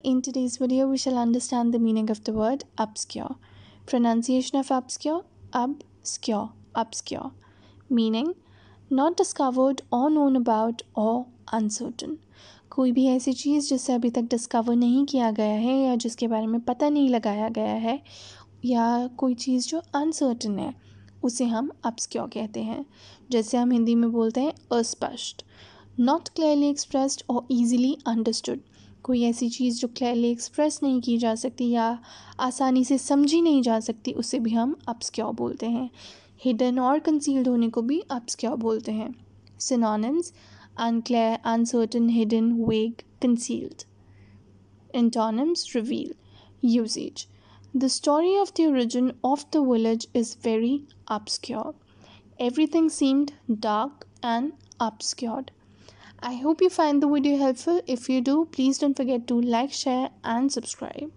In today's video, we shall understand the meaning of the word obscure. Pronunciation of obscure, obscure, obscure. Meaning, not discovered or known about or uncertain. कोई भी ऐसी चीज़ जिसे अभी तक discover नहीं किया गया है या जिसके बारे में पता नहीं लगाया गया है या कोई चीज़ जो अनसर्टन है उसे हम अब्सक्योर कहते हैं जैसे हम हिंदी में बोलते हैं अस्पष्ट नॉट क्लियरली एक्सप्रेस्ड और ईजिली अंडरस्टूड कोई ऐसी चीज़ जो क्लियरली एक्सप्रेस नहीं की जा सकती या आसानी से समझी नहीं जा सकती उसे भी हम अप्स क्यों बोलते हैं हिडन और कंसील्ड होने को भी अप्स क्यों बोलते हैं synonyms unclear uncertain hidden vague concealed antonyms reveal usage the story of the origin of the village is very obscure everything seemed dark and obscured I hope you find the video helpful. If you do, please don't forget to like, share and subscribe.